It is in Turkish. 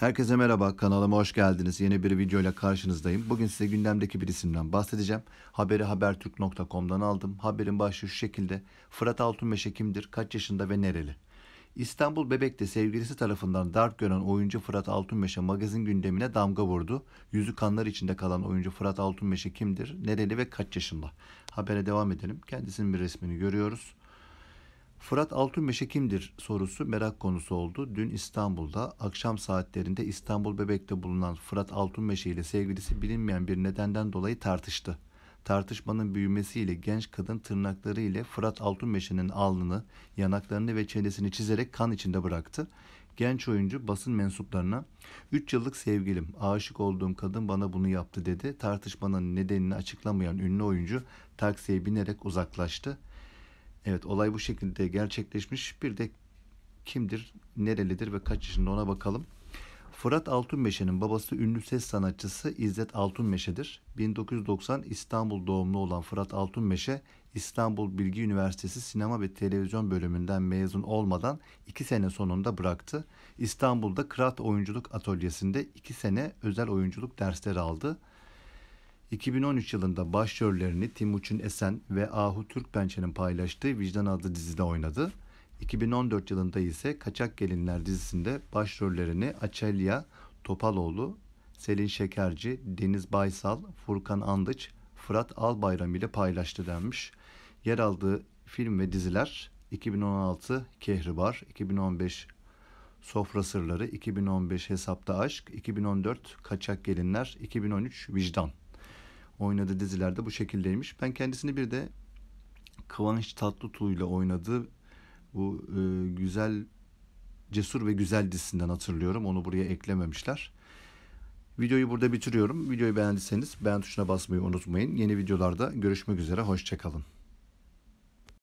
Herkese merhaba, kanalıma hoş geldiniz. Yeni bir videoyla karşınızdayım. Bugün size gündemdeki bir isimden bahsedeceğim. Haberi habertürk.com'dan aldım. Haberin başlığı şu şekilde. Fırat Altunmeşe kimdir, kaç yaşında ve nereli? İstanbul Bebek'te sevgilisi tarafından darp gören oyuncu Fırat Altunmeşe magazin gündemine damga vurdu. Yüzü kanlar içinde kalan oyuncu Fırat Altunmeşe kimdir, nereli ve kaç yaşında? Habere devam edelim. Kendisinin bir resmini görüyoruz. Fırat Altunmeşe kimdir sorusu merak konusu oldu. Dün İstanbul'da akşam saatlerinde İstanbul Bebek'te bulunan Fırat Altunmeşe ile sevgilisi bilinmeyen bir nedenden dolayı tartıştı. Tartışmanın büyümesiyle genç kadın tırnakları ile Fırat Altunmeşe'nin alnını, yanaklarını ve çenesini çizerek kan içinde bıraktı. Genç oyuncu basın mensuplarına 3 yıllık sevgilim, aşık olduğum kadın bana bunu yaptı dedi. Tartışmanın nedenini açıklamayan ünlü oyuncu taksiye binerek uzaklaştı. Evet olay bu şekilde gerçekleşmiş. Bir de kimdir, nerelidir ve kaç yaşında ona bakalım. Fırat Altunmeşe'nin babası ünlü ses sanatçısı İzzet Altunmeşe'dir. 1990 İstanbul doğumlu olan Fırat Altunmeşe, İstanbul Bilgi Üniversitesi Sinema ve Televizyon bölümünden mezun olmadan 2 sene sonunda bıraktı. İstanbul'da Kırat Oyunculuk Atölyesi'nde 2 sene özel oyunculuk dersleri aldı. 2013 yılında başrollerini Timuçin Esen ve Ahu Türkbençe'nin paylaştığı Vicdan adlı dizide oynadı. 2014 yılında ise Kaçak Gelinler dizisinde başrollerini Açelya Topaloğlu, Selin Şekerci, Deniz Baysal, Furkan Andıç, Fırat Albayram ile paylaştı denmiş. Yer aldığı film ve diziler 2016 Kehribar, 2015 Sofra Sırları, 2015 Hesapta Aşk, 2014 Kaçak Gelinler, 2013 Vicdan oynadığı dizilerde bu şekildeymiş. Ben kendisini bir de Kıvanç Tatlıtuğ ile oynadığı bu e, güzel Cesur ve Güzel dizisinden hatırlıyorum. Onu buraya eklememişler. Videoyu burada bitiriyorum. Videoyu beğendiyseniz beğen tuşuna basmayı unutmayın. Yeni videolarda görüşmek üzere. Hoşçakalın.